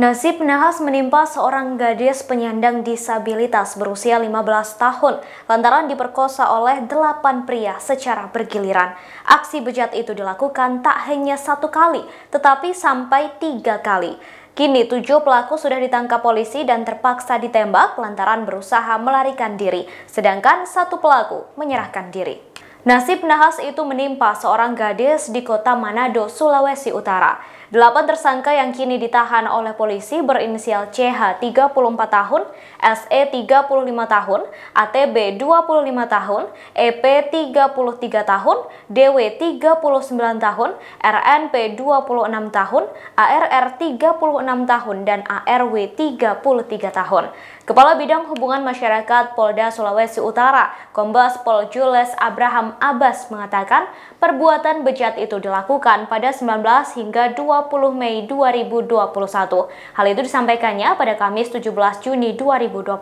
Nasib nahas menimpa seorang gadis penyandang disabilitas berusia 15 tahun lantaran diperkosa oleh 8 pria secara bergiliran. Aksi bejat itu dilakukan tak hanya satu kali, tetapi sampai tiga kali. Kini tujuh pelaku sudah ditangkap polisi dan terpaksa ditembak lantaran berusaha melarikan diri, sedangkan satu pelaku menyerahkan diri. Nasib nahas itu menimpa seorang gadis di kota Manado, Sulawesi Utara. Delapan tersangka yang kini ditahan oleh polisi berinisial CH 34 tahun, SE 35 tahun, ATB 25 tahun, EP 33 tahun, DW 39 tahun, RNP 26 tahun, ARR 36 tahun, dan ARW 33 tahun. Kepala Bidang Hubungan Masyarakat Polda Sulawesi Utara, Kombes Pol Jules Abraham Abbas mengatakan perbuatan bejat itu dilakukan pada 19 hingga 20 20 Mei 2021. Hal itu disampaikannya pada Kamis 17 Juni 2021.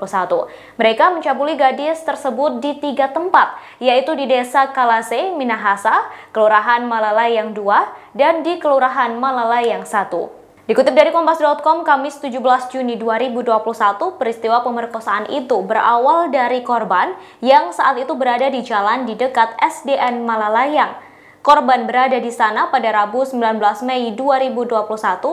Mereka mencabuli gadis tersebut di tiga tempat, yaitu di Desa Kalase, Minahasa, Kelurahan Malalayang 2, dan di Kelurahan Malalayang 1. Dikutip dari Kompas.com, Kamis 17 Juni 2021, peristiwa pemerkosaan itu berawal dari korban yang saat itu berada di jalan di dekat SDN Malalayang, Korban berada di sana pada Rabu 19 Mei 2021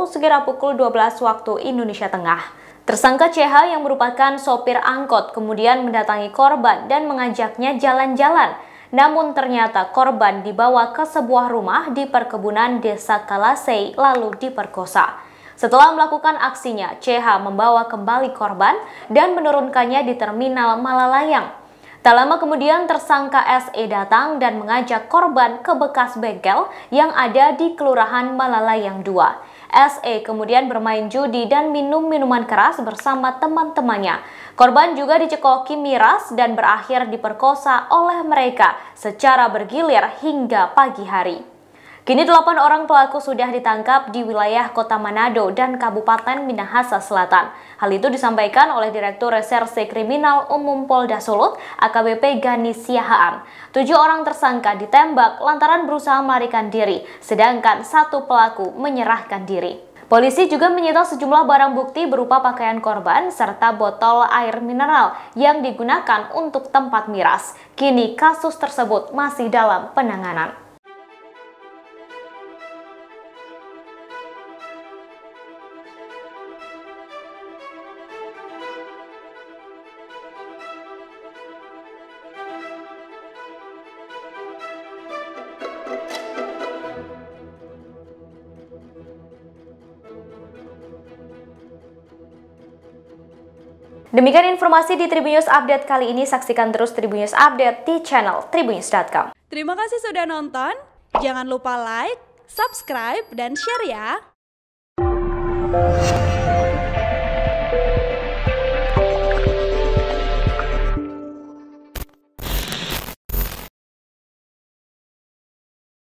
segera pukul 12 waktu Indonesia Tengah. Tersangka CH yang merupakan sopir angkot kemudian mendatangi korban dan mengajaknya jalan-jalan. Namun ternyata korban dibawa ke sebuah rumah di perkebunan desa Kalasei lalu diperkosa. Setelah melakukan aksinya, CH membawa kembali korban dan menurunkannya di terminal Malalayang. Tak lama kemudian tersangka SE datang dan mengajak korban ke bekas bengkel yang ada di Kelurahan Malala yang dua. SE kemudian bermain judi dan minum minuman keras bersama teman-temannya. Korban juga dicekoki miras dan berakhir diperkosa oleh mereka secara bergilir hingga pagi hari. Kini delapan orang pelaku sudah ditangkap di wilayah Kota Manado dan Kabupaten Minahasa Selatan. Hal itu disampaikan oleh Direktur Reserse Kriminal Umum Polda Sulut, AKBP Gani Siahaan. Tujuh orang tersangka ditembak lantaran berusaha melarikan diri, sedangkan satu pelaku menyerahkan diri. Polisi juga menyita sejumlah barang bukti berupa pakaian korban serta botol air mineral yang digunakan untuk tempat miras. Kini kasus tersebut masih dalam penanganan. Demikian informasi di Tribunnews Update kali ini. Saksikan terus Tribunnews Update di channel tribunnews.com. Terima kasih sudah nonton. Jangan lupa like, subscribe, dan share ya.